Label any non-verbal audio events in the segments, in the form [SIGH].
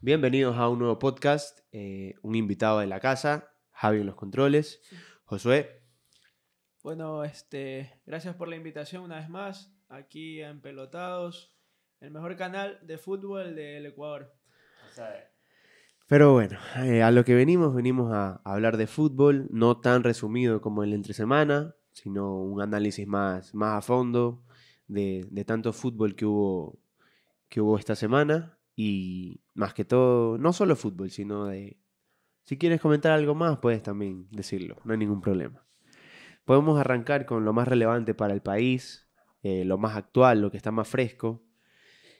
Bienvenidos a un nuevo podcast, eh, un invitado de la casa, Javi en los controles, Josué. Bueno, este, gracias por la invitación una vez más, aquí en Pelotados, el mejor canal de fútbol del Ecuador. Pero bueno, eh, a lo que venimos, venimos a, hablar de fútbol, no tan resumido como el entre semana, sino un análisis más, más a fondo de tanto fútbol que hubo que hubo esta semana y más que todo, no solo fútbol, sino de... Si quieres comentar algo más, puedes también decirlo, no hay ningún problema. Podemos arrancar con lo más relevante para el país, eh, lo más actual, lo que está más fresco.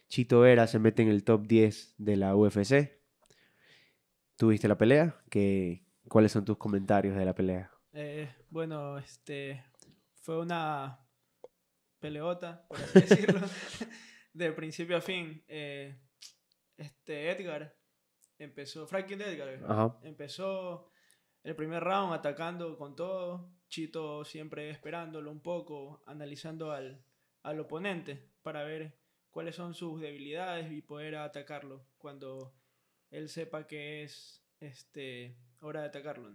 Chito Vera se mete en el top 10 de la UFC. ¿Tuviste la pelea? ¿Qué, ¿Cuáles son tus comentarios de la pelea? Eh, bueno, este fue una peleota, por así [LAUGHS] decirlo de principio a fin. Eh, este Edgar empezó, Franklin Edgar, empezó el primer round atacando con todo. Chito siempre esperándolo un poco, analizando al, oponente para ver cuáles son sus debilidades y poder atacarlo cuando él sepa que es este, hora de atacarlo.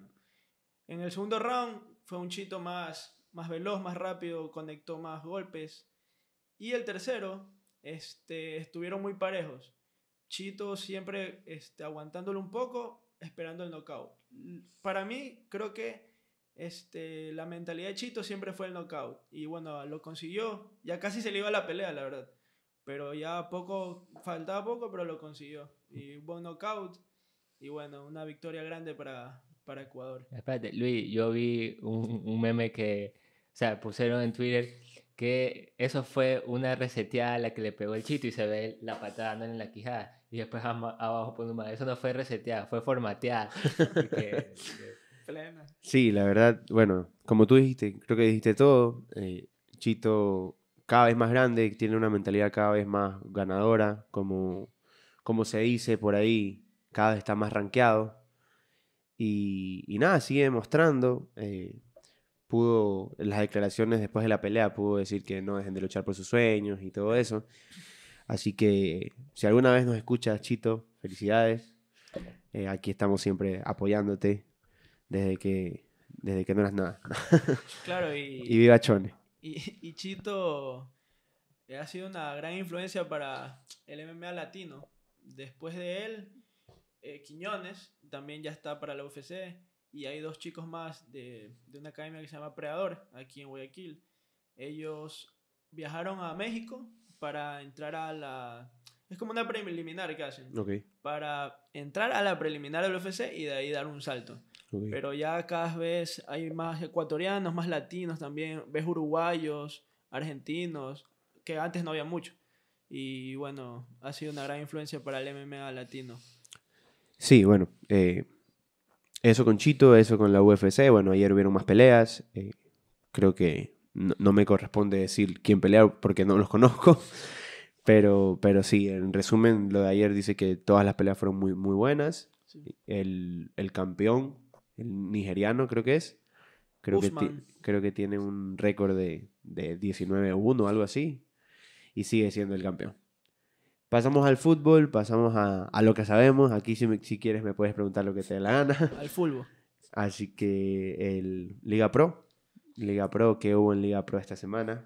En el segundo round fue un Chito más, más veloz, más rápido, conectó más golpes. Y el tercero este, estuvieron muy parejos. Chito siempre este, aguantándolo un poco, esperando el knockout. Para mí, creo que este, la mentalidad de Chito siempre fue el knockout. Y bueno, lo consiguió. Ya casi se le iba la pelea, la verdad. Pero ya poco, faltaba poco, pero lo consiguió. Y buen knockout. Y bueno, una victoria grande para, para Ecuador. Espérate, Luis, yo vi un, un meme que, o sea, pusieron en Twitter que eso fue una reseteada a la que le pegó el chito y se ve la patada dándole en la quijada. Y después abajo pone un Eso no fue reseteada, fue formateada. [LAUGHS] Sí, la verdad, bueno, como tú dijiste, creo que dijiste todo. Eh, chito cada vez más grande, tiene una mentalidad cada vez más ganadora, como, como se dice por ahí, cada vez está más rankeado. Y, nada, sigue mostrando eh, pudo, las declaraciones después de la pelea, pudo decir que no dejen de luchar por sus sueños y todo eso. Así que si alguna vez nos escuchas, Chito, felicidades. Eh, aquí estamos siempre apoyándote desde que, desde que no eras nada. [LAUGHS] claro, y, y viva Y, Chito eh, ha sido una gran influencia para el MMA latino. Después de él, eh, Quiñones también ya está para la UFC y hay dos chicos más de, una academia que se llama Preador, aquí en Guayaquil. Ellos viajaron a México para entrar a la... Es como una preliminar que hacen. Para entrar a la preliminar del UFC y de ahí dar un salto. Pero ya cada vez hay más ecuatorianos, más latinos también, ves uruguayos, argentinos, que antes no había mucho. Y bueno, ha sido una gran influencia para el MMA latino. Sí, bueno, eh, eso con Chito, eso con la UFC. Bueno, ayer hubieron más peleas. Eh, creo que no, me corresponde decir quién pelea porque no los [LAUGHS] conozco. Pero, pero sí, en resumen, lo de ayer dice que todas las peleas fueron muy, muy buenas. El, campeón, el nigeriano creo que es, Creo que, creo que, tiene un récord de, de 19-1 o algo así. Y sigue siendo el campeón. Pasamos al fútbol, pasamos a, lo que sabemos. Aquí si, quieres me puedes preguntar lo que te dé la gana. [LAUGHS] Al fútbol. Así que el Liga Pro. Liga Pro, ¿qué hubo en Liga Pro esta semana?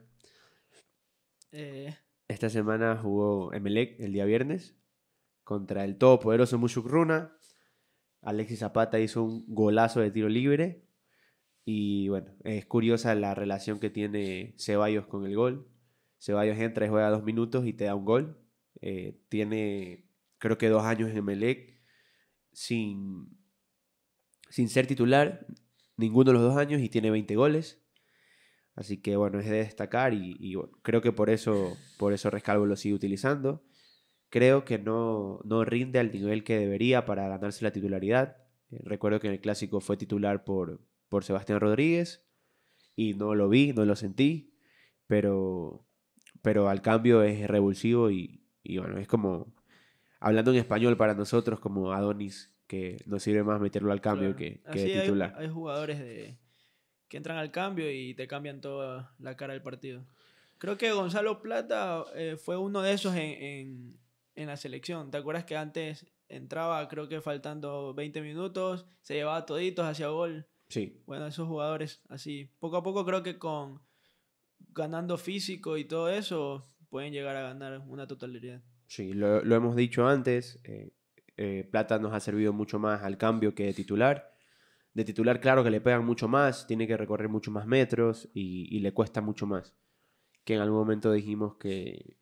Eh, esta semana jugó Emelec el día viernes contra el todopoderoso Runa. Alexis Zapata hizo un golazo de tiro libre. Y bueno, es curiosa la relación que tiene Ceballos con el gol. Ceballos entra y juega dos minutos y te da un gol. Eh, tiene, creo que dos años en Melec sin, sin ser titular, ninguno de los dos años, y tiene 20 goles. Así que bueno, es de destacar y, creo que por eso, por eso Rescalvo lo sigue utilizando. Creo que no, no rinde al nivel que debería para ganarse la titularidad. Eh, recuerdo que en el clásico fue titular por, por Sebastián Rodríguez y no lo vi, no lo sentí, pero, pero al cambio es revulsivo y, y bueno, es como, hablando en español para nosotros, como Adonis, que nos sirve más meterlo al cambio que, titular. Hay, hay jugadores que entran al cambio y te cambian toda la cara del partido. Creo que Gonzalo Plata eh, fue uno de esos en, en, en la selección. ¿Te acuerdas que antes entraba, creo que faltando 20 minutos, se llevaba toditos hacia gol. Sí. Bueno, esos jugadores así. Poco a poco creo que con ganando físico y todo eso, pueden llegar a ganar una totalidad. Sí, lo, hemos dicho antes, eh, eh, Plata nos ha servido mucho más al cambio que de titular. De titular, claro que le pegan mucho más, tiene que recorrer mucho más metros y, le cuesta mucho más. Que en algún momento dijimos que,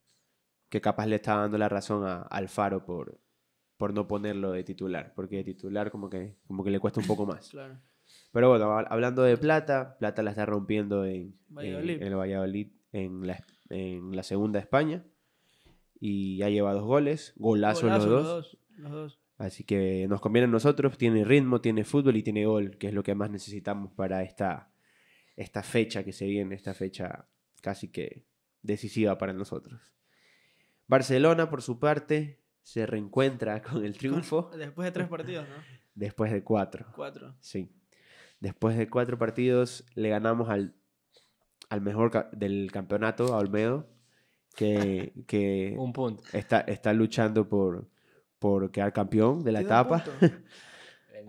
que capaz le estaba dando la razón al Faro por, por no ponerlo de titular, porque de titular como que, como que le cuesta un poco [LAUGHS] más. Pero bueno, hablando de Plata, Plata la está rompiendo en, el Valladolid, en la, en la segunda España. Y ha llevado dos goles, golazo, los, dos. Así que nos conviene a nosotros, tiene ritmo, tiene fútbol y tiene gol, que es lo que más necesitamos para esta, esta fecha que se viene, esta fecha casi que decisiva para nosotros. Barcelona, por su parte, se reencuentra [LAUGHS] con el triunfo. Después de tres partidos, ¿no? Después de cuatro. Cuatro. Sí. Después de cuatro partidos le ganamos al al mejor del campeonato, a Olmedo, que, [LAUGHS] que Está, está luchando por, por quedar campeón de la etapa. [LAUGHS]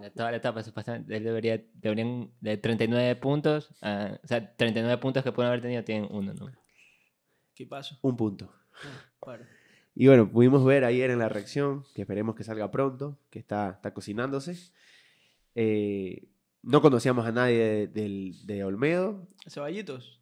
En toda la etapa, supuestamente, debería, deberían de 39 puntos, ah, o sea, 39 puntos que pueden haber tenido, tienen uno, ¿Qué pasó? Un punto. Ah, y bueno, pudimos ver ayer en la reacción, que esperemos que salga pronto, que está, está cocinándose. Eh, no conocíamos a nadie de, de, de Olmedo. Ceballitos.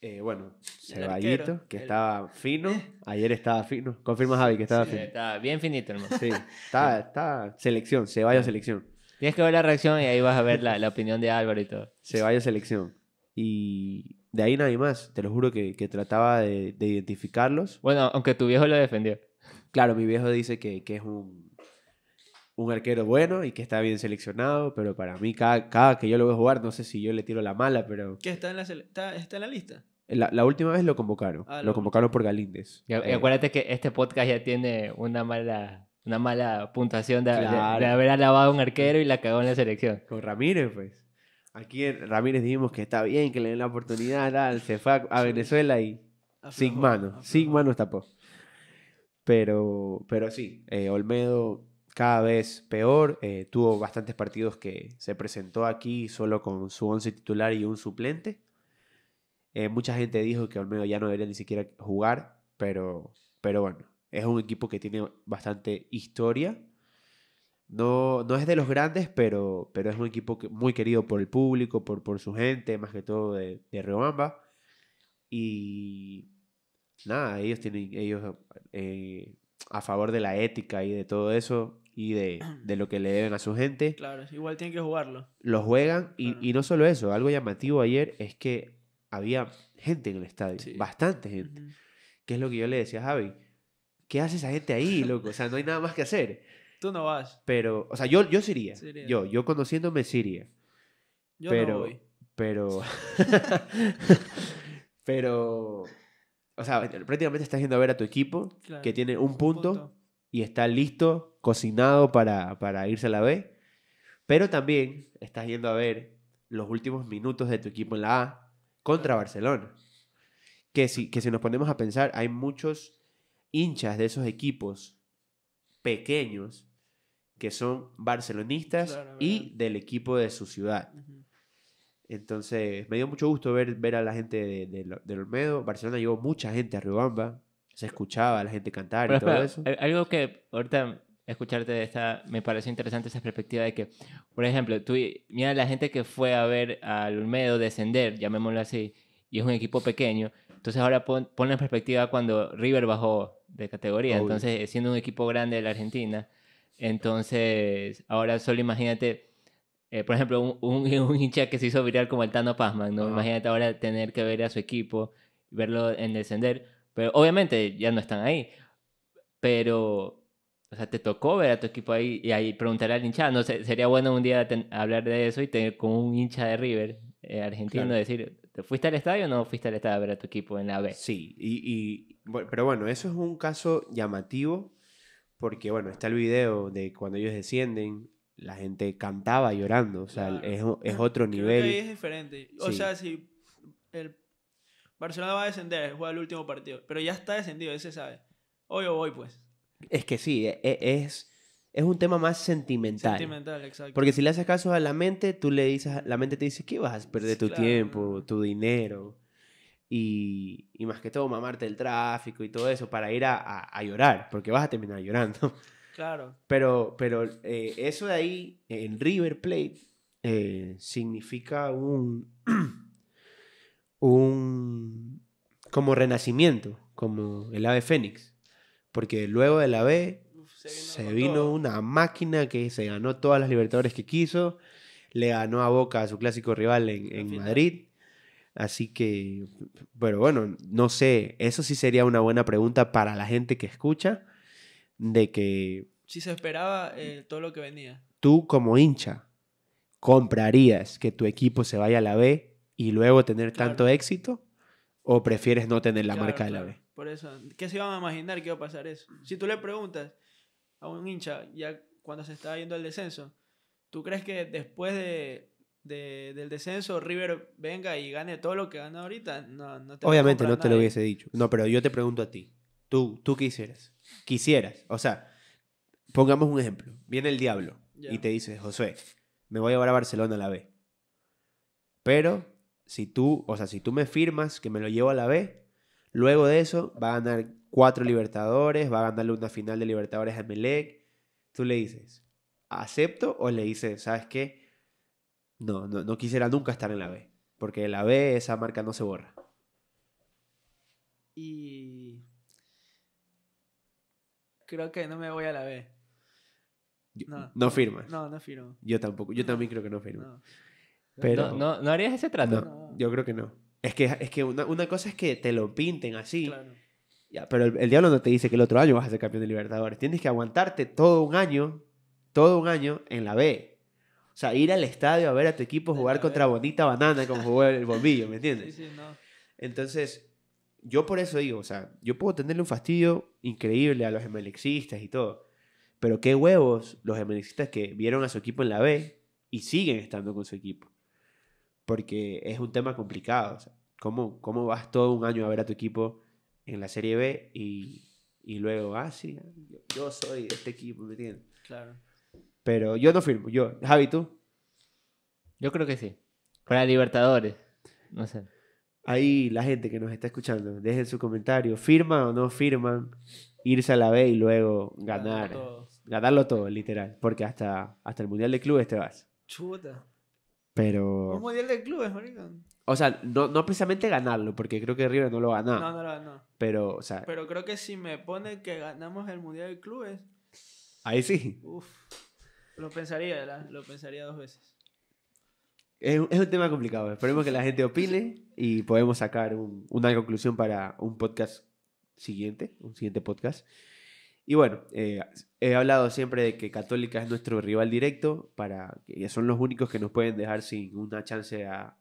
Eh, bueno, Ceballito que estaba fino. Eh. Ayer estaba fino. Confirma Javi que estaba Estaba bien finito, hermano. Sí, está, [LAUGHS] está selección, Ceballos selección. Tienes que ver la reacción y ahí vas a ver la, opinión de Álvaro y todo. Ceballos selección. Y de ahí nadie más, te lo juro que, trataba de, identificarlos. Bueno, aunque tu viejo lo defendió. Claro, mi viejo dice que es un un arquero bueno y que está bien seleccionado, pero para mí cada, que yo lo veo jugar, no sé si yo le tiro la mala, pero... ¿Qué está en la, está, la lista? La, última vez lo convocaron, ah, lo, convocaron por Galíndez. Y, eh, acuérdate que este podcast ya tiene una mala una mala puntuación de, haber alabado a un arquero y la cagó en la selección. Con Ramírez, pues. Aquí Ramírez dijimos que está bien, que le den la oportunidad, al se a, Venezuela y sin mano, sin manos tapó. Pero, pero sí, eh, Olmedo cada vez peor. Eh, tuvo bastantes partidos que se presentó aquí solo con su once titular y un suplente. Eh, mucha gente dijo que Olmedo ya no debería ni siquiera jugar, pero, pero bueno, es un equipo que tiene bastante historia. No, no es de los grandes, pero, pero es un equipo muy querido por el público, por, por su gente, más que todo de, de Riobamba. Y nada, ellos tienen, ellos eh, a favor de la ética y de todo eso, y de, lo que le deben a su gente. Claro, igual tienen que jugarlo. Lo juegan y, no solo eso, algo llamativo ayer es que había gente en el estadio, bastante gente. Que es lo que yo le decía a Javi. ¿Qué hace esa gente ahí, loco? O sea, no hay nada más que hacer. Tú no vas. Pero, o sea, yo, yo iría Yo, yo conociéndome Siria. Yo pero, voy. Pero. [LAUGHS] [LAUGHS] pero. O sea, prácticamente estás yendo a ver a tu equipo que tiene un, punto, y está listo, cocinado para, para irse a la B. Pero también estás yendo a ver los últimos minutos de tu equipo en la A contra Barcelona. Que si, que si nos ponemos a pensar, hay muchos hinchas de esos equipos pequeños que son barcelonistas y del equipo de su ciudad. Entonces, me dio mucho gusto ver, ver a la gente del Olmedo. Barcelona llevó mucha gente a Riobamba se escuchaba la gente cantar y todo eso. Algo que ahorita escucharte de esta, me pareció interesante esa perspectiva de que, por ejemplo, tú, mira la gente que fue a ver al Olmedo descender, llamémoslo así, y es un equipo pequeño, entonces ahora pon, la en perspectiva cuando River bajó de categoría, entonces eh, siendo un equipo grande de la Argentina, entonces ahora solo imagínate, eh, por ejemplo, [LAUGHS] un, hincha que se hizo viral como el Tano Pazman, ¿no? Imagínate ahora tener que ver a su equipo, verlo en descender, pero obviamente ya no están ahí. Pero, o sea, te tocó ver a tu equipo ahí y ahí preguntarle al hincha. No sé, sería bueno un día hablar de eso y tener con un hincha de River eh, argentino decir, ¿te fuiste al estadio o no fuiste al estadio a ver a tu equipo en la B? Sí, y, y, pero bueno, eso es un caso llamativo porque, bueno, está el video de cuando ellos descienden. La gente cantaba llorando, o sea, es, ah, otro nivel. Creo es diferente. O sea, si el Barcelona va a descender, juega el último partido, pero ya está descendido, ese sabe. Hoy o voy, pues. Es que sí, e, e, es, es un tema más sentimental. Sentimental, exacto. Porque si le haces caso a la mente, tú le dices, la mente te dice que vas a perder tu tiempo, tu dinero. Y, más que todo, mamarte el tráfico y todo eso para ir a, llorar, porque vas a terminar llorando. Claro. Pero, pero eh, eso de ahí, en River Plate, eh, significa un. [CLEARS THROAT] un como renacimiento, como el ave fénix, porque luego de la B se vino, una máquina que se ganó todas las Libertadores que quiso, le ganó a Boca a su clásico rival en, Madrid. Así que, pero bueno, no sé, eso sí sería una buena pregunta para la gente que escucha, de que... Si se esperaba eh, todo lo que venía. Tú como hincha, ¿comprarías que tu equipo se vaya a la B y luego tener tanto éxito? ¿O prefieres no tener la marca de la B? Por eso, ¿qué se iban a imaginar que iba a pasar eso? Si tú le preguntas a un hincha, ya cuando se estaba yendo al descenso, ¿tú crees que después de, del descenso River venga y gane todo lo que gana ahorita? No, no te Obviamente no te lo hubiese dicho. No, pero yo te pregunto a ti. ¿Tú, tú quisieras? Quisieras. O sea, pongamos un ejemplo. Viene el diablo y te dice, José, me voy a llevar a Barcelona a la B. Pero si tú, o sea, si tú me firmas que me lo llevo a la B, luego de eso va a ganar cuatro Libertadores, va a ganarle una final de Libertadores a Melec. Tú le dices, ¿acepto? O le dices, ¿sabes qué? No, no, quisiera nunca estar en la B. Porque la B, esa marca no se borra. Y. Creo que no me voy a la B. no. firmas. No, no firmo. Yo tampoco. Yo también creo que no firmo. No, no, harías ese trato? yo creo que no. Es que, es que una, cosa es que te lo pinten así. pero el, diablo no te dice que el otro año vas a ser campeón de Libertadores. Tienes que aguantarte todo un año, todo un año en la B. O sea, ir al estadio a ver a tu equipo jugar contra Bonita Banana como jugó el bombillo, ¿me [LAUGHS] entiendes? Entonces, yo por eso digo, o sea, yo puedo tenerle un fastidio increíble a los emelexistas y todo. Pero qué huevos los emelexistas que vieron a su equipo en la B y siguen estando con su equipo porque es un tema complicado. ¿cómo, vas todo un año a ver a tu equipo en la Serie B y, luego, ah, sí, ah, yo, soy este equipo, ¿me entiendes? Claro. Pero yo no firmo, yo. Javi, ¿tú? Yo creo que sí. Para Libertadores, no sé. Ahí la gente que nos está escuchando, dejen su comentario, ¿Firma o no firman irse a la B y luego ganar? Ganarlo todo, ganarlo todo literal, porque hasta, hasta el Mundial de Clubes te vas. Chuta. Un mundial de clubes, O sea, no, precisamente ganarlo, porque creo que River no lo gana No, no lo ganó. Pero, o Pero creo que si me pone que ganamos el mundial de clubes... Ahí sí. lo pensaría, ¿verdad? Lo pensaría dos veces. Es, un tema complicado. Esperemos que la gente opine y podemos sacar una conclusión para un podcast siguiente, un siguiente podcast. Y bueno, eh, he hablado siempre de que Católica es nuestro rival directo, para que son los únicos que nos pueden dejar sin una chance a,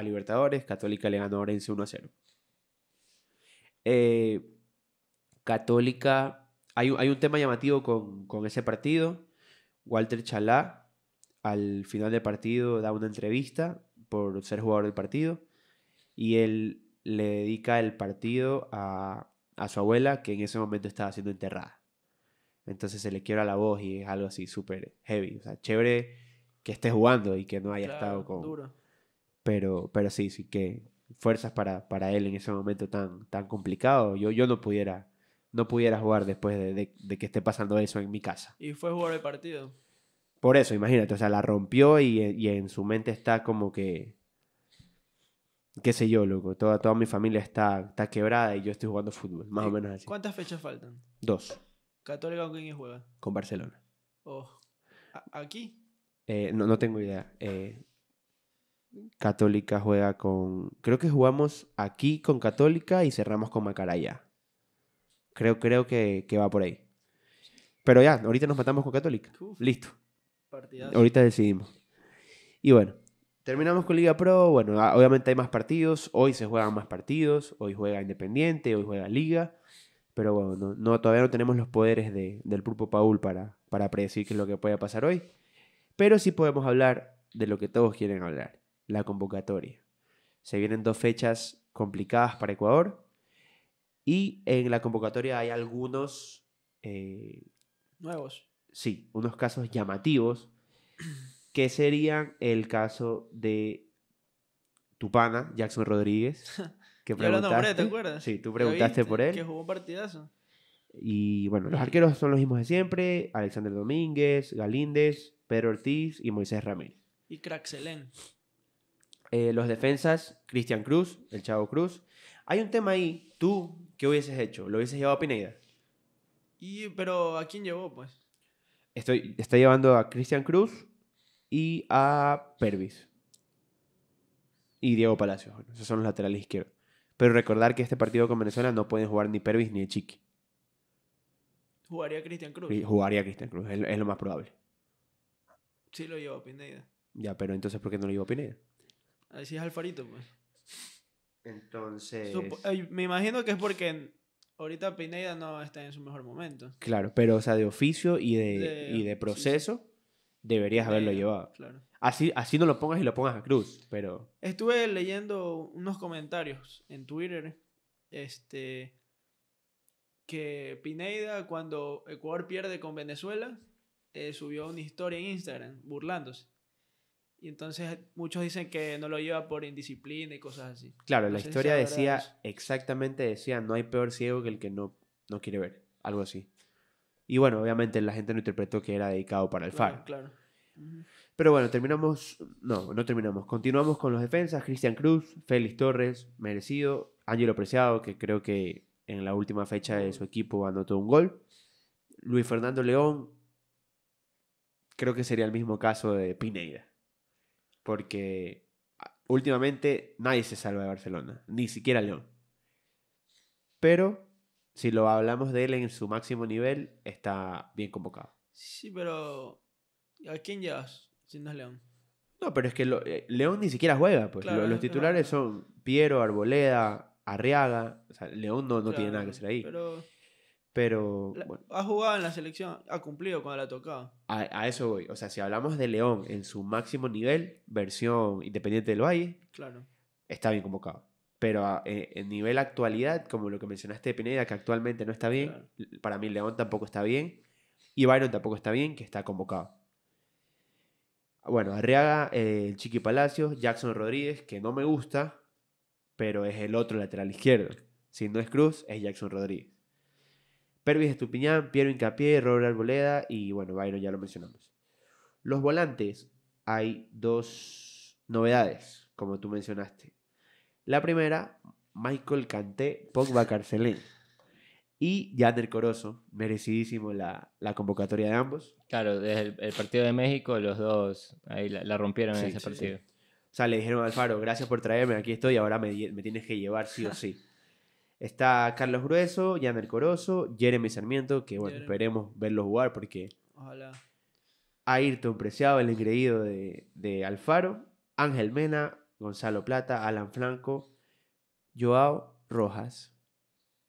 Libertadores. Católica le ganó a Orense 1 a 0. Eh, Católica, hay, un tema llamativo con, ese partido. Walter Chalá, al final del partido, da una entrevista por ser jugador del partido y él le dedica el partido a su abuela que en ese momento estaba siendo enterrada entonces se le quiebra la voz y es algo así súper heavy. O sea, chévere que esté jugando y que no haya estado con... Duro. Pero, pero sí, sí que fuerzas para, para él en ese momento tan, tan complicado. Yo, yo no pudiera no pudiera jugar después de, que esté pasando eso en mi casa. ¿Y fue jugar el partido? Por eso, imagínate, o sea, la rompió y, en su mente está como que qué sé yo, loco, toda, toda mi familia está, está quebrada y yo estoy jugando fútbol, más o menos así. ¿Cuántas fechas faltan? Dos. ¿Católica con quién juega? Con Barcelona. Oh, ¿Aquí? Eh, no, tengo idea. Eh, Católica juega con. Creo que jugamos aquí con Católica y cerramos con Macaraya. Creo, creo que, va por ahí. Pero ya, ahorita nos matamos con Católica. Listo. Ahorita decidimos. Y bueno, terminamos con Liga Pro. Bueno, ah, obviamente hay más partidos. Hoy se juegan más partidos. Hoy juega Independiente, hoy juega Liga. Pero bueno, no, todavía no tenemos los poderes del grupo Paul para, para predecir qué es lo que puede pasar hoy. Pero sí podemos hablar de lo que todos quieren hablar, la convocatoria. Se vienen dos fechas complicadas para Ecuador. Y en la convocatoria hay algunos... Eh, Nuevos. Sí, unos casos llamativos, que serían el caso de Tupana, Jackson Rodríguez, [LAUGHS] que preguntaste. ¿te acuerdas? Sí, tú preguntaste por él. Que jugó un partidazo. Y bueno, los arqueros son los mismos de siempre: Alexander Domínguez, Galíndez, Pedro Ortiz y Moisés Ramírez. Y Craxelén. Eh, los defensas, Cristian Cruz, el Chavo Cruz. Hay un tema ahí, tú, ¿qué hubieses hecho? ¿Lo hubieses llevado a Pineda? Y, pero, ¿a quién llevó, pues? Estoy, está llevando a Cristian Cruz y a Pervis. Y Diego Palacios. esos son los laterales izquierdos. Pero recordar que este partido con Venezuela no pueden jugar ni Pervis ni Chiqui. ¿Jugaría Cristian Cruz? Y jugaría Cristian Cruz, es, lo más probable. Sí, lo llevó Pineda. Ya, pero entonces, ¿por qué no lo llevó Pineda? Así es Alfarito, pues. Entonces. me imagino que es porque ahorita Pineda no está en su mejor momento. Claro, pero, o sea, de oficio y de, proceso, deberías haberlo llevado. Claro. Así, no lo pongas y lo pongas a Cruz, pero... Estuve leyendo unos comentarios en Twitter, este, que Pineda cuando Ecuador pierde con Venezuela, eh, subió una historia en Instagram burlándose. Y entonces muchos dicen que no lo lleva por indisciplina y cosas así. Claro, la historia decía, exactamente decía, no hay peor ciego que el que no, no quiere ver, algo así. Y bueno, obviamente la gente no interpretó que era dedicado para el claro, Claro. Pero bueno, terminamos, no, no terminamos, continuamos con los defensas, Cristian Cruz, Félix Torres, merecido, Ángelo Preciado, que creo que en la última fecha de su equipo anotó un gol, Luis Fernando León, creo que sería el mismo caso de Pineda. porque ah, últimamente nadie se salva de Barcelona, ni siquiera León. Pero si lo hablamos de él en su máximo nivel, está bien convocado. Sí, pero ¿A quién llevas si no es León? No, pero es que eh, León ni siquiera juega, pues. los, titulares son Piero, Arboleda, Arriaga. León no, tiene nada que hacer ahí. Pero. pero Ha jugado en la selección, ha cumplido cuando la ha tocado. A, eso voy. O sea, si hablamos de León en su máximo nivel, versión independiente del Valle, claro. está bien convocado. Pero eh, en nivel actualidad, como lo que mencionaste de Pineda, que actualmente no está bien, para mí León tampoco está bien. Y Byron tampoco está bien, que está convocado. Bueno, Arriaga, eh, el Chiqui Palacios, Jackson Rodríguez, que no me gusta, pero es el otro lateral izquierdo. Si no es Cruz, es Jackson Rodríguez. Pervis Estupiñán, Piero Incapié, Robert Arboleda y bueno, Byron ya lo mencionamos. Los volantes, hay dos novedades, como tú mencionaste. La primera, Michael Canté, Pogba Carcelín y Yander Corozo, merecidísimo la, la convocatoria de ambos. Claro, desde el, partido de México los dos ahí la, rompieron en ese partido. O sea, le dijeron a Alfaro, gracias por traerme, aquí estoy, ahora me, tienes que llevar sí o sí. Está Carlos Grueso, Yander Corozo, Jeremy Sarmiento, que bueno, esperemos verlo jugar porque... Ojalá. Ayrton Preciado, el engreído de, de Alfaro, Ángel Mena, Gonzalo Plata, Alan Flanco, Joao Rojas.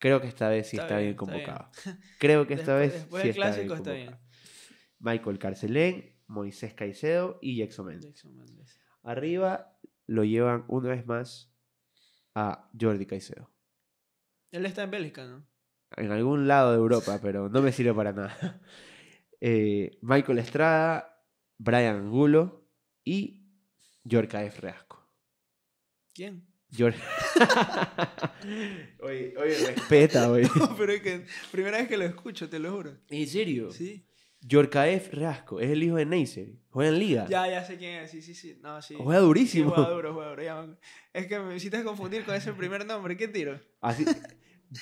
Creo que esta vez sí está, bien, convocado. Creo que esta vez sí está, bien está Michael Carcelén, Moisés Caicedo y Jackson Mendes. Arriba lo llevan una vez más a Jordi Caicedo. Él está en Bélgica, ¿no? En algún lado de Europa, pero no me sirve para nada. [LAUGHS] Eh, Michael Estrada, Brian Angulo y Yorka F. Reasco. ¿Quién? [LAUGHS] oye, oye, respeta, güey. [LAUGHS] No, pero es que primera vez que lo escucho, te lo juro. ¿En serio? Sí. Yorkaef Rasco, es el hijo de Neisser. Juega en liga. Ya, ya sé quién es, sí, sí, sí. No, sí. Juega durísimo. juega duro, juega duro. es que me hiciste confundir con ese primer nombre, ¿qué tiro? Así,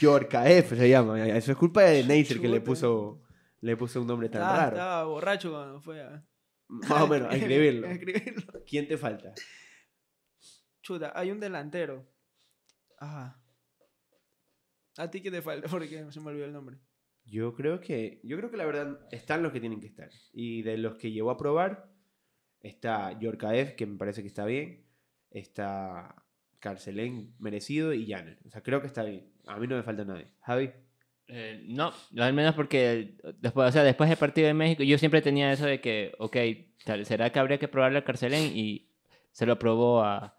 Yorkaef se llama. Eso es culpa de Neisser que le puso, le puso un nombre tan ah, raro. Estaba borracho cuando fue a... Más o menos, [LAUGHS] escribirlo. a escribirlo. ¿Quién te falta? Chuta, hay un delantero Ajá. ¿A ti que te falta? [LAUGHS] Porque se me olvidó el nombre. Yo creo que, yo creo que la verdad están los que tienen que estar. Y de los que llevó a probar, está Yorkaev, que me parece que está bien. Está Carcelén, merecido, y Janner. O sea, creo que está bien. A mí no me falta nadie. Javi. Eh, no, al menos porque después, o sea, después del partido de México, yo siempre tenía eso de que, ok, ¿será que habría que probarle a Carcelén? Y se lo probó a,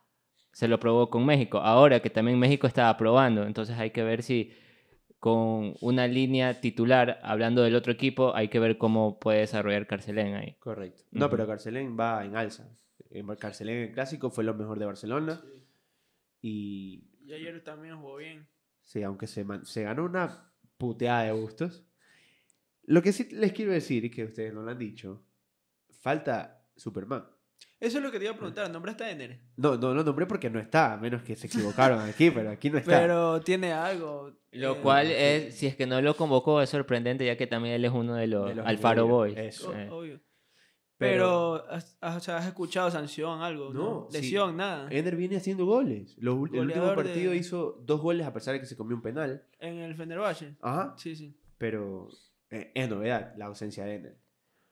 se lo probó con México. Ahora que también México estaba probando, entonces hay que ver si con una línea titular, hablando del otro equipo, hay que ver cómo puede desarrollar Carcelén ahí. Correcto. No, pero Carcelén va en alza. Carcelén en el clásico fue lo mejor de Barcelona. Y... ayer también jugó bien. Sí, aunque se, se ganó una puteada de gustos. Lo que sí les quiero decir, y que ustedes no lo han dicho, falta Superman. Eso es lo que te iba a preguntar. ¿Nombraste a Ener? No, no lo nombré porque no está, a menos que se equivocaron aquí, pero aquí no está. Pero tiene algo. Lo eh, cual es, si es que no lo convocó, es sorprendente, ya que también él es uno de los, Alfaro Boys. Eso. obvio. Pero, has, has, escuchado sanción, algo, ¿no? Lesión, nada. Ender viene haciendo goles. lo el último partido hizo dos goles a pesar de que se comió un penal. En el Fenerbahce. Ajá. Sí, sí. Pero eh, es novedad la ausencia de Ender.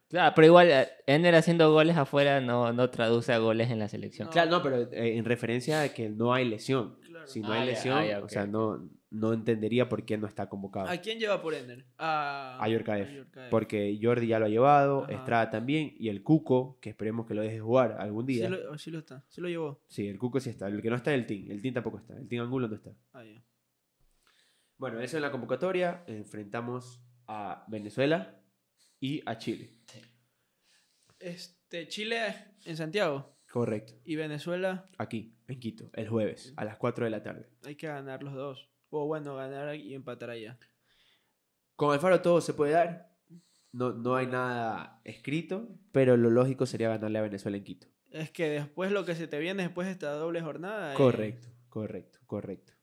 Claro, pero igual eh, Ender haciendo goles afuera no, no traduce a goles en la selección. Claro, no, pero eh, en referencia a que no hay lesión. Si no ah, hay lesión, ah, o sea, no, no entendería por qué no está convocado. ¿A quién lleva por Ender? A, a Yorkaef. Porque Jordi ya lo ha llevado, Estrada también, y el Cuco, que esperemos que lo deje jugar algún día. Ah, sí lo, está, sí lo llevó. Sí, el Cuco sí está. El que no está es el Team. El Team tampoco está. El Team Angulo no está. Ah, ya. Bueno, eso es la convocatoria. Enfrentamos a Venezuela y a Chile. Este, Chile en Santiago. Correcto. ¿Y Venezuela? Aquí, en Quito, el jueves, a las 4 de la tarde. Hay que ganar los dos. O bueno, ganar y empatar allá. Con el faro todo se puede dar. No, hay nada escrito, pero lo lógico sería ganarle a Venezuela en Quito. Es que después lo que se te viene después de esta doble jornada. Eh. Correcto, correcto, correcto.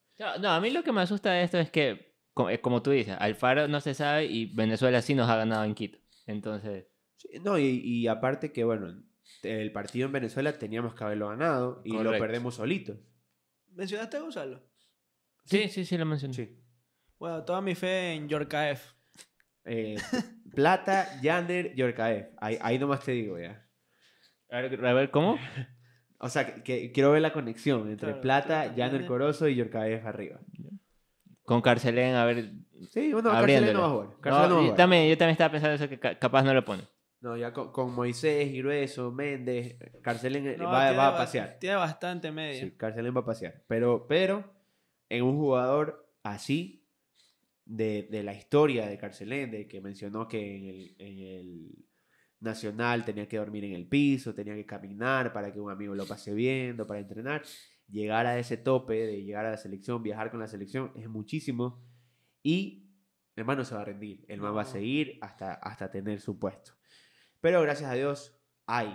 No, a mí lo que me asusta de esto es que, como, eh, como tú dices, Alfaro no se sabe y Venezuela sí nos ha ganado en Quito. Entonces... no, y, aparte que, bueno, el partido en Venezuela teníamos que haberlo ganado y lo perdemos solito ¿Mencionaste a Gonzalo? Sí, sí, sí, lo mencioné. Bueno, toda mi fe en Yorkaev. Eh, plata, Yander, Yorkaev. Ahí, nomás te digo ya. A ver, ¿cómo? O sea, que, quiero ver la conexión entre Plata, Yander Corozo y Yorkaev arriba. Con Carcelén, a ver. Sí, bueno, Carcelén va a jugar. Yo, también, yo estaba pensando eso, que capaz no lo pone. No, ya con, Moisés, Grueso, Méndez, Carcelén eh, va, va, a pasear. Tiene bastante media. Sí, Carcelén va a pasear. Pero, pero en un jugador así, de, de la historia de Carcelén, de que mencionó que el, en el Nacional tenía que dormir en el piso, tenía que caminar para que un amigo lo pase viendo, para entrenar llegar a ese tope de llegar a la selección, viajar con la selección, es muchísimo. Y el man se va a rendir, el man va a seguir hasta, hasta tener su puesto. Pero gracias a Dios hay.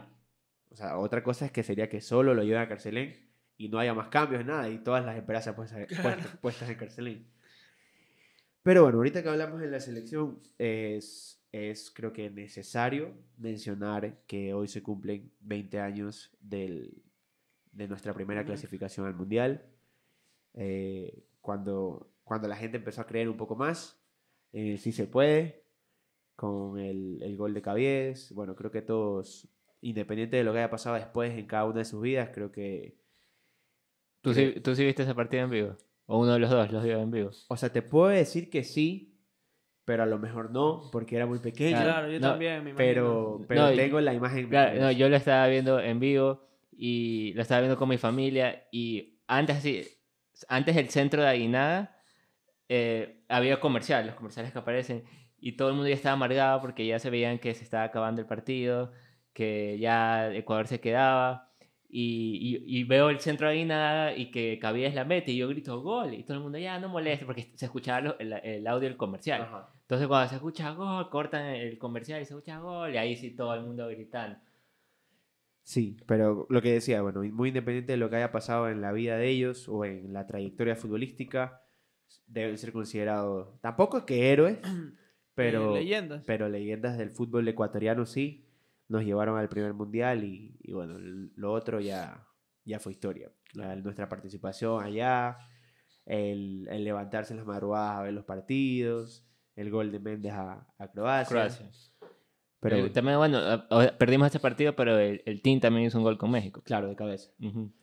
O sea, otra cosa es que sería que solo lo lleven a Carcelén y no haya más cambios, nada, y todas las esperanzas puestas, puestas en Carcelén. Pero bueno, ahorita que hablamos de la selección, es, es creo que necesario mencionar que hoy se cumplen 20 años del, de nuestra primera clasificación al Mundial. Eh, cuando, cuando la gente empezó a creer un poco más en eh, sí se puede, con el, el gol de Cavies. Bueno, creo que todos, independiente de lo que haya pasado después en cada una de sus vidas, creo que... ¿Tú, Sí, ¿tú viste esa partida en vivo? ¿O uno de los dos los vio en vivo? O sea, te puedo decir que sí, pero a lo mejor no, porque era muy pequeño. Claro, yo también, me Pero, pero tengo la imagen. Claro, yo lo estaba viendo en vivo y lo estaba viendo con mi familia y antes así, antes del centro de Aguinada eh, había comerciales, los comerciales que aparecen y todo el mundo ya estaba amargado porque ya se veían que se estaba acabando el partido, que ya Ecuador se quedaba. Y, veo el centro de Aguinada y que cabía es la meta y yo grito gol y todo el mundo ya no moleste porque se escuchaba el, audio del comercial. Entonces cuando se escucha gol, cortan el comercial y se escucha gol y ahí sí todo el mundo gritando. Sí, pero lo que decía, bueno, muy independiente de lo que haya pasado en la vida de ellos o en la trayectoria futbolística, deben ser considerados, tampoco que héroes, [CLEARS THROAT] eh, pero leyendas. pero leyendas del fútbol ecuatoriano sí, nos llevaron al primer mundial y, bueno, lo otro ya, ya fue historia. nuestra participación allá, el, levantarse en las madrugadas a ver los partidos, el gol de Méndez a, Croacia. Pero también, bueno, eh, perdimos este partido, pero el, Team también hizo un gol con México. Claro, de cabeza.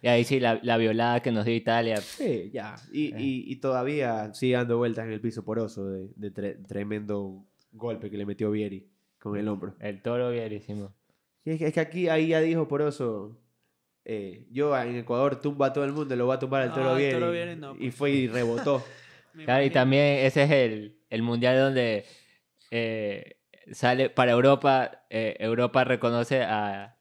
Y ahí sí, la, violada que nos dio Italia. Sí, ya. Eh. Y, todavía sigue dando vueltas en el piso poroso de, de tremendo golpe que le metió Vieri con el hombro. El toro Vieri, sí. es que, aquí, ahí ya dijo Poroso, eh, yo en Ecuador tumba a todo el mundo, lo va a tumbar el toro, Vieri, Y pues. fue y rebotó. [LAUGHS] y también ese es el, mundial donde sale para Europa, eh, Europa reconoce a,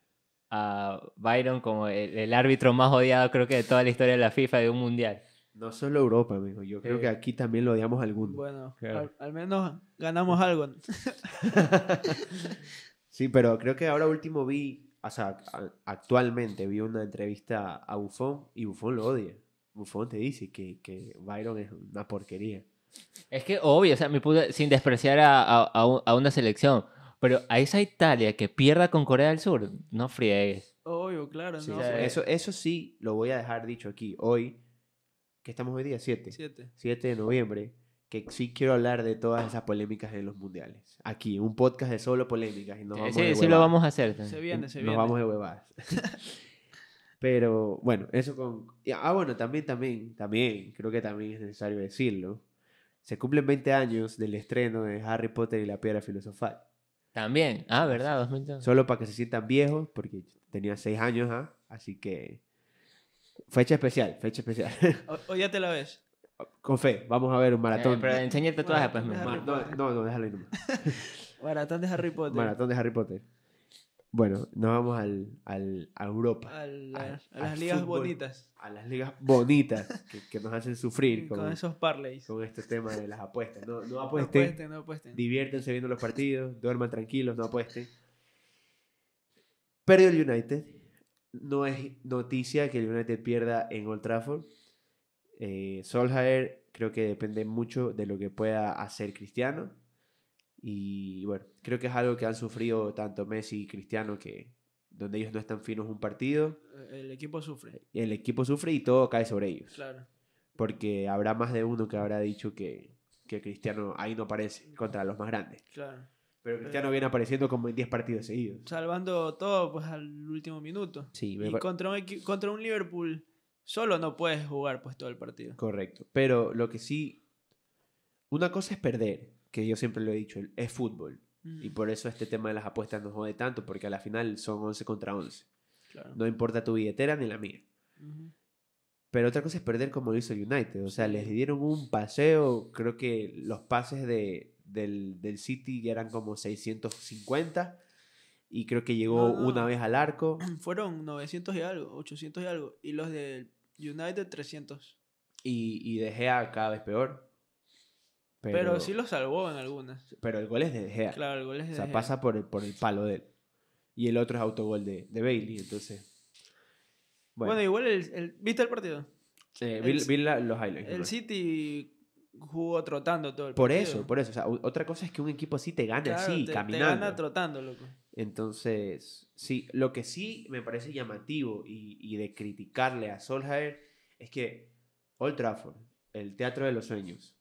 Byron como el, árbitro más odiado creo que de toda la historia de la FIFA de un mundial. No solo Europa, amigo. Yo creo que aquí también lo odiamos algunos. Bueno, al, menos ganamos algo. [LAUGHS] sí, pero creo que ahora último vi, o sea, actualmente vi una entrevista a Buffon y Buffon lo odia. Buffon te dice que Byron es una porquería. Es que obvio, o sea, me pude, sin despreciar a, a, una selección, pero a esa Italia que pierda con Corea del Sur, no friegues. Obvio, claro, no. Pues. eso, eso sí lo voy a dejar dicho aquí. Hoy, que estamos hoy día 7. 7. de noviembre que sí quiero hablar de todas esas polémicas de los mundiales. Aquí, un podcast de solo polémicas. Y vamos sí, sí lo vamos a hacer. Se viene, se viene. Nos vamos de huevadas. [LAUGHS] Pero bueno, eso con... Ah, bueno, también, también, también, creo que también es necesario decirlo, se cumplen 20 años del estreno de Harry Potter y la Piedra Filosofal. También, ah, ¿verdad? Solo para que se sientan viejos, porque tenía 6 años, ¿ah? así que... Fecha especial, fecha especial. hoy [LAUGHS] ya te la ves. Con fe, vamos a ver un maratón. Eh, pero enseñarte todas tatuaje, bueno, No, no, no, déjalo ir nomás. [LAUGHS] maratón de Harry Potter. Maratón de Harry Potter. Bueno, nos vamos al, a Europa. A, las ligas bonitas. A las ligas bonitas que, nos hacen sufrir. [LAUGHS] Con, esos parlays. Con este tema de las apuestas. No, apuesten. No Diviértanse viendo los partidos, duerman tranquilos, no apuesten. Perdió el United. No es noticia que el United pierda en Old Trafford. Eh, Solskjaer creo que depende mucho de lo que pueda hacer Cristiano y bueno, creo que es algo que han sufrido tanto Messi y Cristiano que donde ellos no están finos un partido. Eh, el equipo sufre. El equipo sufre y todo cae sobre ellos. Claro. Porque habrá más de uno que habrá dicho que, Cristiano ahí no aparece contra los más grandes. Claro. Pero Cristiano eh, viene apareciendo como en 10 partidos seguidos. Salvando todo pues al último minuto. Sí, y contra un, Liverpool solo no puedes jugar pues todo el partido. Correcto. Pero lo que sí. Una cosa es perder que yo siempre lo he dicho, es fútbol. Y mm. por eso este tema de las apuestas nos jode tanto, porque a la final son 11 contra 11. No importa tu billetera ni la mía. Pero otra cosa es perder como lo hizo United. O sea, les dieron un paseo. Creo que los pases de, del, City ya eran como 650. Y creo que llegó una vez al arco. [CLEARS THROAT] Fueron 900 y algo, 800 y algo. Y los del United 300. Y, y dejé a cada vez peor. Pero, sí lo salvó en algunas. Pero el gol es de Gea. Claro, el gol es de O sea, pasa por el, por el palo de él. Y el otro es autogol de, de Bailey, entonces... Bueno, igual, el, ¿viste el partido? Sí, vi, los highlights. El City jugó trotando todo el partido. Por eso, por eso. O sea, otra cosa es que un equipo así te gana así, caminando. Te gana trotando, loco. Entonces, sí, lo que sí me parece llamativo y, de criticarle a Solskjaer es que Old Trafford, el teatro de los sueños,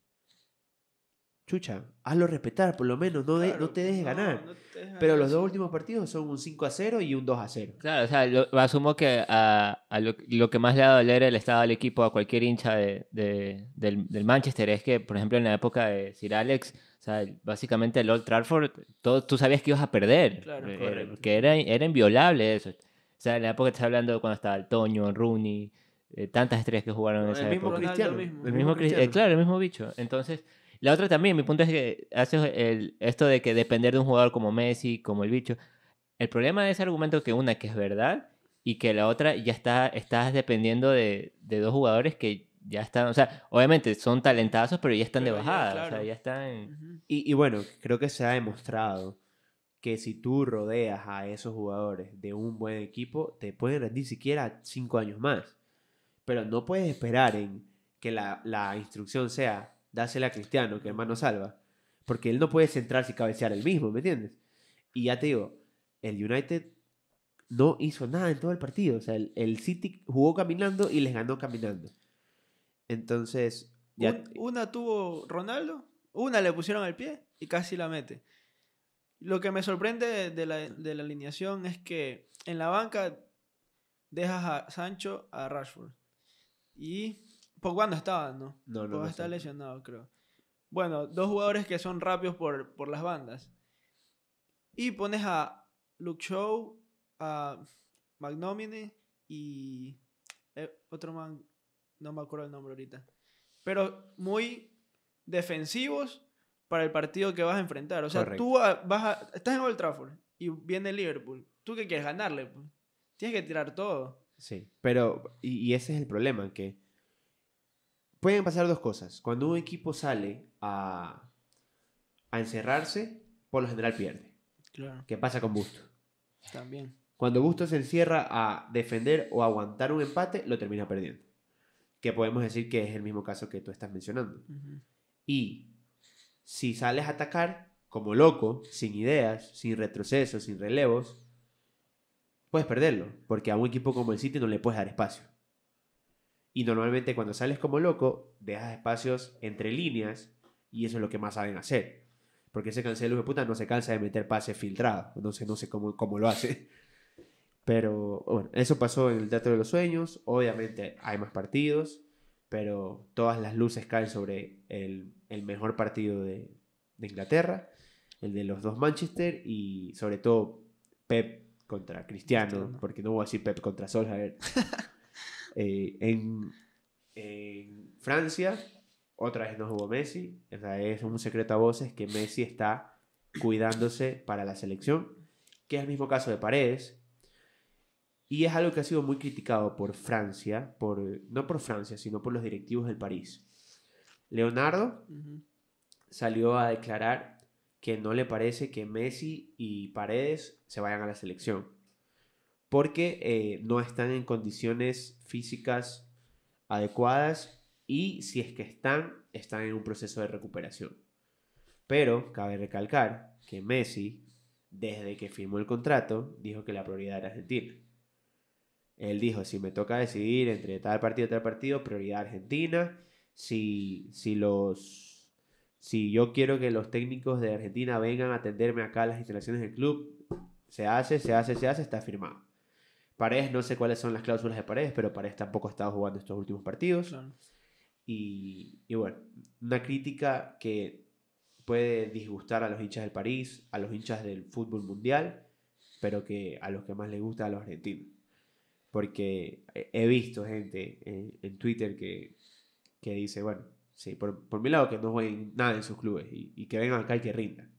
chucha, hazlo respetar, por lo menos, no, te, dejes ganar. Pero los dos últimos partidos son un 5 a 0 y un 2 a 0. Claro, o sea, asumo que a, lo, que más le ha dado leer el estado del equipo a cualquier hincha del, Manchester es que, por ejemplo, en la época de Sir Alex, o sea, básicamente el Old Trafford, tú sabías que ibas a perder. Claro, eh, que era, era inviolable eso. O sea, en la época que estás hablando cuando estaba el Toño, Rooney, eh, tantas estrellas que jugaron en esa época. el mismo, eh, Cristiano. claro, el mismo bicho. Entonces la otra también, mi punto es que haces el, esto de que depender de un jugador como Messi, como el bicho. El problema de ese argumento que una que es verdad y que la otra ya está, estás dependiendo de, de dos jugadores que ya están, o sea, obviamente son talentazos, pero ya están de bajada, ya, o sea, ya están... y, y, bueno, creo que se ha demostrado que si tú rodeas a esos jugadores de un buen equipo, te pueden rendir siquiera cinco años más. Pero no puedes esperar en que la, la instrucción sea, dásela a Cristiano, que hermano salva. Porque él no puede centrarse y cabecear el mismo, ¿me entiendes? Y ya te digo, el United no hizo nada en todo el partido. O sea, el, City jugó caminando y les ganó caminando. Entonces, una tuvo Ronaldo, una le pusieron al pie y casi la mete. Lo que me sorprende de la, de la alineación es que en la banca dejas a Sancho, a Rashford. Y Pogba no estaba, ¿no? No, no. está lesionado, creo. Bueno, dos jugadores que son rápidos por, por las bandas. Y pones a Luke Show, a McNomine y eh, otro man, no me acuerdo el nombre ahorita. Pero muy defensivos para el partido que vas a enfrentar. O sea, tú vas a, estás en Old Trafford y viene Liverpool. ¿Tú que quieres ganarle? Pues? Tienes que tirar todo. Sí, pero y, y ese es el problema, que pueden pasar dos cosas. Cuando un equipo sale a, encerrarse, por lo general pierde. Claro. ¿Qué pasa con Busto? También. Cuando Busto se encierra a defender o aguantar un empate, lo termina perdiendo. Que podemos decir que es el mismo caso que tú estás mencionando. Y si sales a atacar como loco, sin ideas, sin retrocesos, sin relevos, puedes perderlo. Porque a un equipo como el City no le puedes dar espacio. Y normalmente cuando sales como loco, dejas espacios entre líneas y eso es lo que más saben hacer. Porque ese cancelo de puta no se cansa de meter pases filtrado No sé, no sé cómo, cómo lo hace. [LAUGHS] Pero bueno, eso pasó en el Teatro de los Sueños. Obviamente hay más partidos, pero todas las luces caen sobre el, mejor partido de, Inglaterra, el de los dos Manchester y sobre todo Pep contra Cristiano, porque no voy a decir Pep contra Sol, a ver... [LAUGHS] Eh, en, Francia, otra vez no hubo Messi. es un secreto a voces que Messi está cuidándose para la selección, que es el mismo caso de Paredes. Y es algo que ha sido muy criticado por Francia, por, no por Francia, sino por los directivos del París. Leonardo salió a declarar que no le parece que Messi y Paredes se vayan a la selección porque eh, no están en condiciones físicas adecuadas y si es que están, están en un proceso de recuperación. Pero cabe recalcar que Messi, desde que firmó el contrato, dijo que la prioridad era Argentina. Él dijo, si me toca decidir entre tal partido y tal partido, prioridad Argentina. Si, si, los, si yo quiero que los técnicos de Argentina vengan a atenderme acá a las instalaciones del club, se hace, se hace, se hace, está firmado. Paredes, no sé cuáles son las cláusulas de Paredes, pero Paredes tampoco ha estado jugando estos últimos partidos. Y, bueno, una crítica que puede disgustar a los hinchas del París, a los hinchas del fútbol mundial, pero que a los que más les gusta a los argentinos. Porque he visto gente en, Twitter que, dice, bueno, sí, por, por mi lado que no jueguen nada en sus clubes y, y que vengan acá y que rindan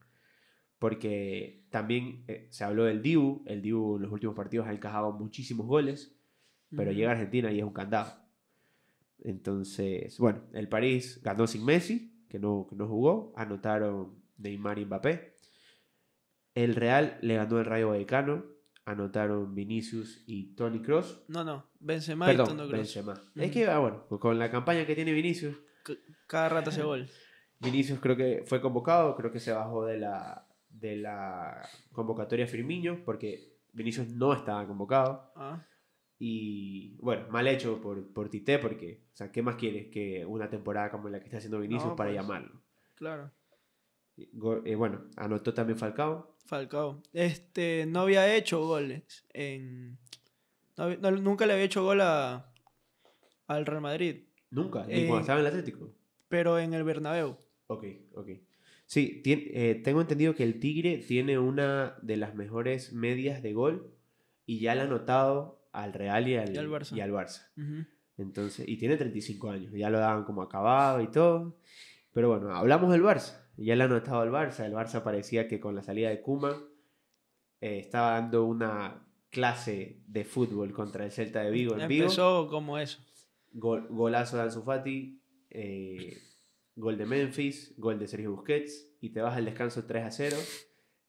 porque también eh, se habló del Dibu, el Dibu en los últimos partidos ha encajado muchísimos goles, pero llega Argentina y es un candado. Entonces, bueno, el París ganó sin Messi, que no, no jugó, anotaron Neymar y Mbappé. El Real le ganó el Rayo Vallecano, anotaron Vinicius y Tony Cross. No, no, Benzema Perdón, y Tony Cross. Benzema. Es que, ah, bueno, con la campaña que tiene Vinicius. cada rato hace gol. Vinicius creo que fue convocado, creo que se bajó de la, de la convocatoria Firmiño, porque Vinicius no estaba convocado. Ah. Y bueno, mal hecho por, Tite, porque, o sea, ¿qué más quieres que una temporada como la que está haciendo Vinicius para pues. llamarlo? Claro. Eh, bueno, anotó también Falcao. Falcao. Este, no había hecho goles. En... No, nunca le había hecho gol a, al Real Madrid. Nunca, eh, estaba en el Atlético. Pero en el Bernabéu. Ok, ok. Sí, eh, tengo entendido que el Tigre tiene una de las mejores medias de gol y ya la ha anotado al Real y al, y al Barça. Y Entonces, y tiene 35 años, ya lo daban como acabado y todo. Pero bueno, hablamos del Barça. Ya le han notado al Barça. El Barça parecía que con la salida de Kuma eh, estaba dando una clase de fútbol contra el Celta de Vigo. En Empezó como eso. golazo de Ansu eh, gol de Memphis, gol de Sergio Busquets, y te vas al descanso 3 a 0.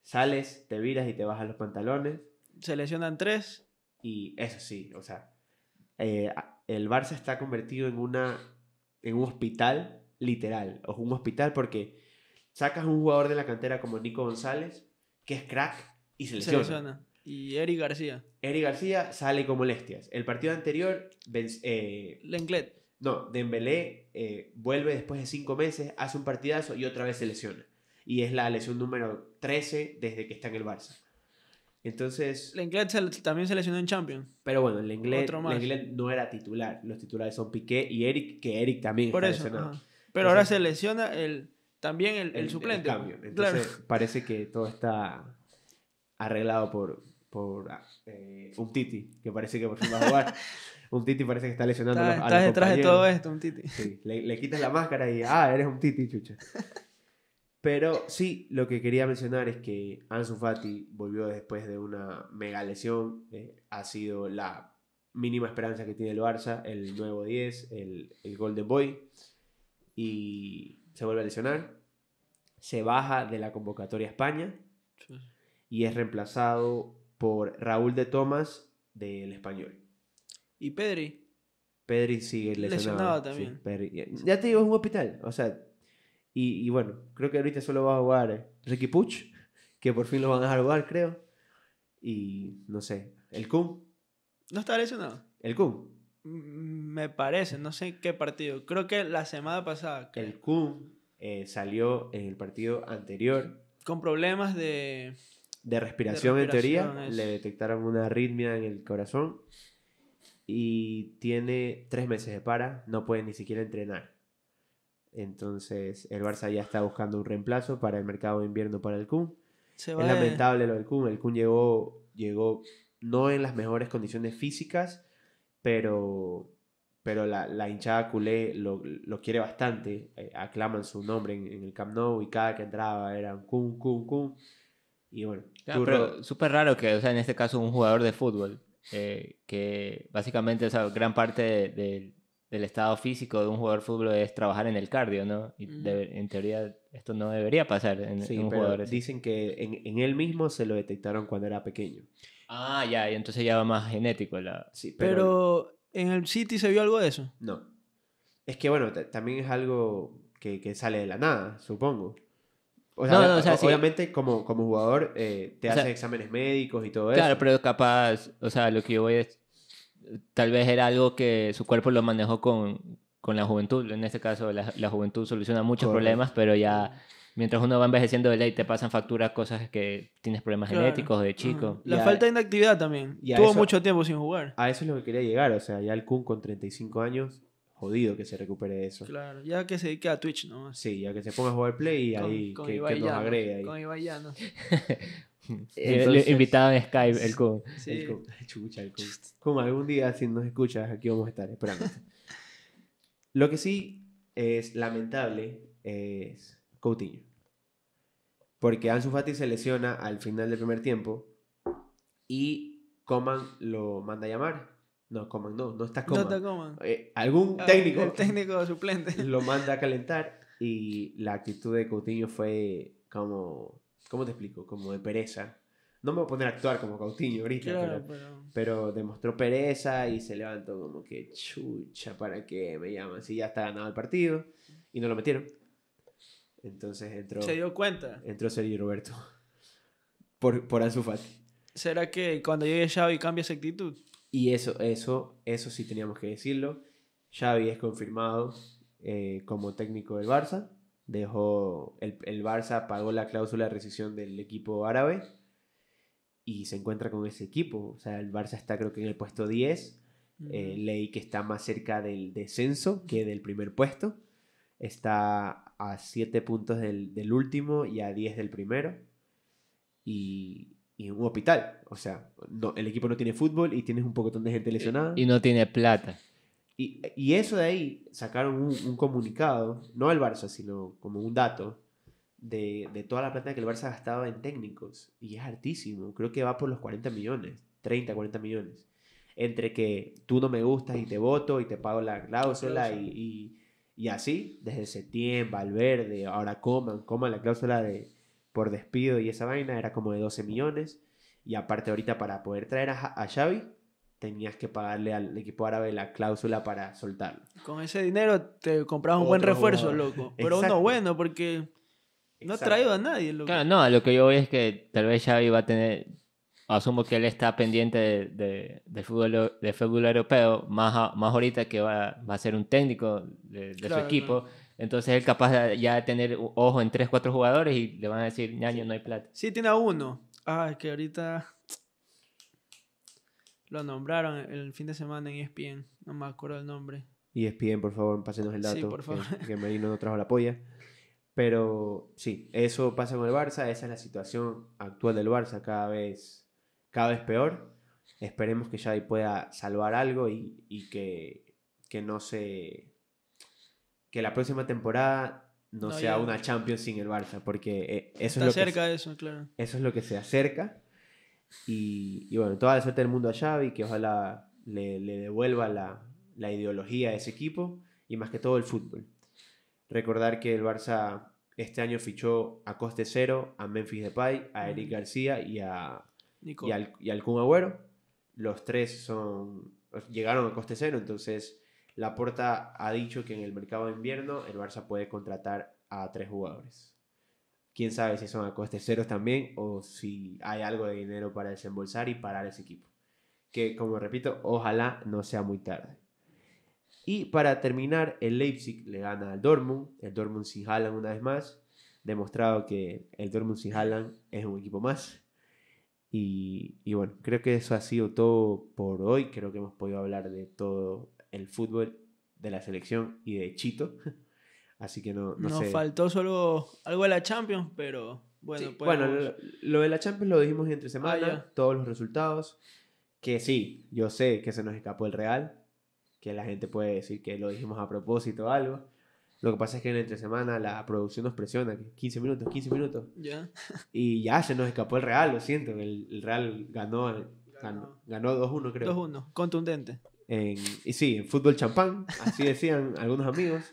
Sales, te viras y te bajas los pantalones. Se lesionan 3. Y eso sí, o sea, eh, el Barça está convertido en, una, en un hospital literal, o un hospital porque sacas un jugador de la cantera como Nico González, que es crack, y se lesiona. Y Eric García. Eric García sale con molestias. El partido anterior, eh, Lenglet. No, Dembélé eh, vuelve después de cinco meses, hace un partidazo y otra vez se lesiona. Y es la lesión número 13 desde que está en el Barça. Entonces... Lenglet también se lesionó en Champions. Pero bueno, el inglés no era titular. Los titulares son Piqué y Eric, que Eric también Por eso, Pero ahora se lesiona el, también el, el, el suplente. Entonces parece que todo está arreglado por, Ah, eh, un Titi, que parece que por fin va a jugar. [LAUGHS] un Titi parece que está lesionando a los, Estás detrás de todo esto, un Titi. Sí, le, [LAUGHS] quitas la máscara y, ah, eres un Titi, chucha. Pero sí, lo que quería mencionar es que Ansu Fati volvió después de una mega lesión. Eh, ha sido la mínima esperanza que tiene el Barça, el nuevo 10, el, el Golden Boy. Y se vuelve a lesionar. Se baja de la convocatoria España. Y es reemplazado por Raúl de Tomás del Español. ¿Y Pedri? Pedri sigue lesionado. lesionado también. Ya te digo, es un hospital. O sea, y, y, bueno, creo que ahorita solo va a jugar Ricky Puch, que por fin lo van a dejar jugar, creo. Y no sé, el Kun. ¿No está lesionado? El Kun. Mm, me parece, no sé qué partido. Creo que la semana pasada. El Kun eh, salió en el partido anterior. Con problemas de de respiración, en teoría. Le detectaron una arritmia en el corazón y tiene tres meses de para, no puede ni siquiera entrenar. Entonces el Barça ya está buscando un reemplazo para el mercado de invierno para el Kun. es lamentable lo del Kun. El Kun llegó, llegó no en las mejores condiciones físicas, pero, pero la, la hinchada culé lo, quiere bastante. Eh, aclaman su nombre en, el Camp Nou y cada que entraba eran Kun, Kun, Kun. Y bueno, claro, ah, súper raro que, sea, en este caso un jugador de fútbol, eh, que básicamente, gran parte del estado físico de un jugador de fútbol es trabajar en el cardio, ¿no? Y en teoría esto no debería pasar en, un jugador Dicen que en, él mismo se lo detectaron cuando era pequeño. Ah, ya, y entonces ya va más genético la... pero... en el City se vio algo de eso. No. Es que bueno, también es algo que, que sale de la nada, supongo obviamente como, como jugador eh, te haces exámenes médicos y todo eso. Claro, pero capaz, o sea, lo que yo voy es, tal vez era algo que su cuerpo lo manejó con, la juventud. En este caso, la, juventud soluciona muchos problemas, pero ya mientras uno va envejeciendo de ley te pasan facturas cosas que tienes problemas genéticos de chico. La falta de inactividad también. Tuvo mucho tiempo sin jugar. A eso es lo que quería llegar, o sea, ya el Kun con 35 años jodido que se recupere eso. Claro, ya que se dedique a Twitch, ¿no? Sí, ya que se ponga a jugar Play y ahí que, nos Con Ibai [LAUGHS] [LAUGHS] eh, invitado en Skype, el Kun. Sí. El Kun. Chucha, el algún día si nos escuchas, aquí vamos a estar esperando. Lo que sí es lamentable es Coutinho. Porque Ansu Fati se lesiona al final del primer tiempo y Coman lo manda a llamar no coman, no, no está coman. Eh, algún ah, técnico. técnico suplente. [LAUGHS] Lo manda a calentar y la actitud de Coutinho fue como. ¿Cómo te explico? Como de pereza. No me voy a poner a actuar como Coutinho ahorita, pero, demostró pereza y se levantó como que chucha, ¿para que me llaman? Si ya está ganado el partido y no lo metieron. Entonces entró. ¿Se dio cuenta? Entró Sergio Roberto [LAUGHS] por, por ¿Será que cuando llegue Xavi cambia esa actitud? Y eso, eso, eso sí teníamos que decirlo. Xavi es confirmado eh, como técnico del Barça. Dejó el, Barça pagó la cláusula de rescisión del equipo árabe y se encuentra con ese equipo. O sea, el Barça está creo que en el puesto 10. Eh, leí que está más cerca del descenso que del primer puesto. Está a 7 puntos del, del último y a 10 del primero. Y, y un hospital. O sea, no, el equipo no tiene fútbol y tienes un poco de gente eh, lesionada. Y no tiene plata. Y, y eso de ahí sacaron un, comunicado, no al Barça, sino como un dato, de, de, toda la plata que el Barça gastaba en técnicos. Y es altísimo. Creo que va por los 40 millones, 30, 40 millones. Entre que tú no me gustas y te voto y te pago la cláusula y, y, y así, desde septiembre, Valverde, ahora coman, coman la cláusula de, por despido y esa vaina era como de 12 millones. Y aparte ahorita para poder traer a, Xavi tenías que pagarle al equipo árabe la cláusula para soltarlo. Con ese dinero te comprabas un buen refuerzo, loco. Pero uno bueno, porque no ha traído a nadie, loco. Claro, no, lo que yo veo es que tal vez Xavi va a tener... Asumo que él está pendiente de, del, fútbol, fútbol europeo, más, más ahorita que va, a ser un técnico de, su equipo. Entonces él capaz ya de tener ojo en tres 4 jugadores y le van a decir, ñaño, no hay plata. Sí, tiene a uno. Ah, es que ahorita [TSK] lo nombraron el fin de semana en ESPN. No me acuerdo el nombre. ESPN, por favor, pásenos el dato. Sí, por favor. Que, que [LAUGHS] Merino no trajo la polla. Pero sí, eso pasa con el Barça. Esa es la situación actual del Barça. Cada vez, cada vez peor. Esperemos que Xavi pueda salvar algo y, que no se que la próxima temporada no, sea una Champions sin el Barça, porque eh, eso es lo que, eso, claro. Eso es lo que se acerca. Y, bueno, toda la suerte del mundo a Xavi, que ojalá le, devuelva la, la ideología a ese equipo y más que todo el fútbol. Recordar que el Barça este año fichó a coste cero a Memphis Depay, a mm. Eric García y a y al, y Kun Agüero. Los tres son llegaron a coste cero, entonces Laporta ha dicho que en el mercado de invierno el Barça puede contratar a tres jugadores. Quién sabe si son a costes ceros también o si hay algo de dinero para desembolsar y parar ese equipo. Que, como repito, ojalá no sea muy tarde. Y para terminar, el Leipzig le gana al Dortmund. El Dortmund sin jalan una vez más. Demostrado que el Dortmund sin jalan es un equipo más. Y, y, bueno, creo que eso ha sido todo por hoy. Creo que hemos podido hablar de todo el fútbol de la selección y de Chito. [LAUGHS] Así que no, no Nos faltó solo algo de la Champions, pero bueno. Bueno, lo, de la Champions lo dijimos entre semana, ah, todos los resultados. Que sí, yo sé que se nos escapó el Real, que la gente puede decir que lo dijimos a propósito o algo. Lo que pasa es que en entre semana la producción nos presiona, 15 minutos, 15 minutos. Y ya se nos escapó el Real, lo siento. El, Real ganó, ganó, ganó 2-1, creo. 2-1, contundente y sí, en fútbol champán, así decían algunos amigos.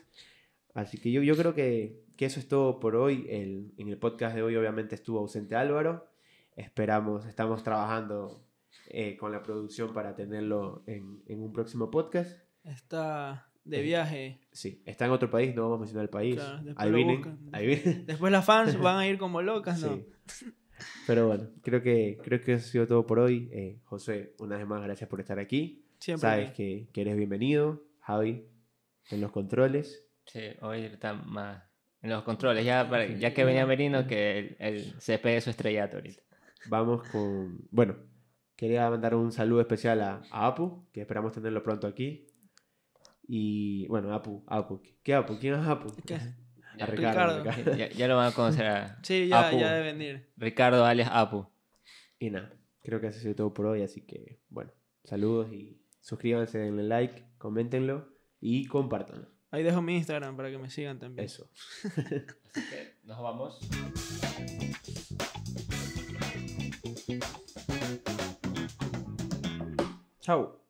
Así que yo, yo creo que, que eso es todo por hoy. El, en el podcast de hoy obviamente estuvo ausente Álvaro. Esperamos, estamos trabajando eh, con la producción para tenerlo en, en, un próximo podcast. Está de eh, viaje. Sí, está en otro país, no vamos a mencionar el país. ahí viene [LAUGHS] Después las fans [LAUGHS] van a ir como locas, ¿no? Pero bueno, creo que, creo que eso ha sido todo por hoy. Eh, José, una vez más, gracias por estar aquí. Sabes que, que eres bienvenido, Javi, en los controles. Sí, hoy está más. En los controles, ya, ya que venía Merino, que el CP se su estrellato ahorita. Vamos con. Bueno, quería mandar un saludo especial a, Apu, que esperamos tenerlo pronto aquí. Y bueno, Apu, Apu. ¿Qué Apu? ¿Quién es Apu? A Ricardo. Ya, lo van a conocer. [LAUGHS] sí, ya, ya debe venir. Ricardo alias Apu. Y nada, creo que ha sido todo por hoy, así que bueno, saludos y Suscríbanse, denle like, coméntenlo y compártanlo. Ahí dejo mi Instagram para que me sigan también. Eso. Así [LAUGHS] que nos vamos. Chao.